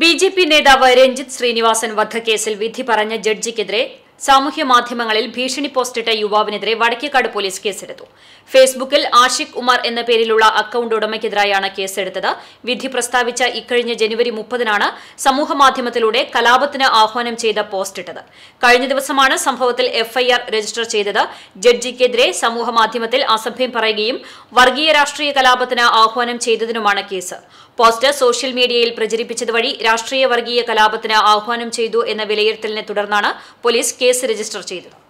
B J P നേതാവ് രഞ്ജിത്ത് ശ്രീനിവാസൻ വധക്കേസിൽ വിധി പറഞ്ഞ ജഡ്ജിക്കെതിരെ സാമൂഹ്യ മാധ്യമങ്ങളിൽ ഭീഷണി പോസ്റ്റിട്ട യുവാവിനെതിരെ വടക്കേക്കാട് പോലീസ് കേസെടുത്തു ഫേസ്ബുക്കിൽ ആഷിഖ് ഉമർ എന്ന പേരിലുള്ള അക്കൌണ്ട് ഉടമയ്ക്കെതിരായാണ് കേസെടുത്തത് വിധി പ്രസ്താവിച്ച ഇക്കഴിഞ്ഞ ജനുവരി മുപ്പതിനാണ് സമൂഹമാധ്യമത്തിലൂടെ കലാപത്തിന് ആഹ്വാനം ചെയ്ത പോസ്റ്റിട്ടത് കഴിഞ്ഞ ദിവസമാണ് സംഭവത്തിൽ എഫ്ഐആർ രജിസ്റ്റർ ചെയ്തത് ജഡ്ജിക്കെതിരെ സമൂഹമാധ്യമത്തിൽ അസഭ്യം പറയുകയും വർഗീയ രാഷ്ട്രീയ കലാപത്തിന് ആഹ്വാനം ചെയ്തതിനുമാണ് കേസ് പോസ്റ്റ് സോഷ്യൽ മീഡിയയിൽ പ്രചരിപ്പിച്ചതുവഴി രാഷ്ട്രീയ വർഗീയ കലാപത്തിന് ആഹ്വാനം ചെയ്തു എന്ന വിലയിരുത്തലിനെ തുടർന്നാണ് പോലീസ് കേസ് കേസ് രജിസ്റ്റർ ചെയ്തു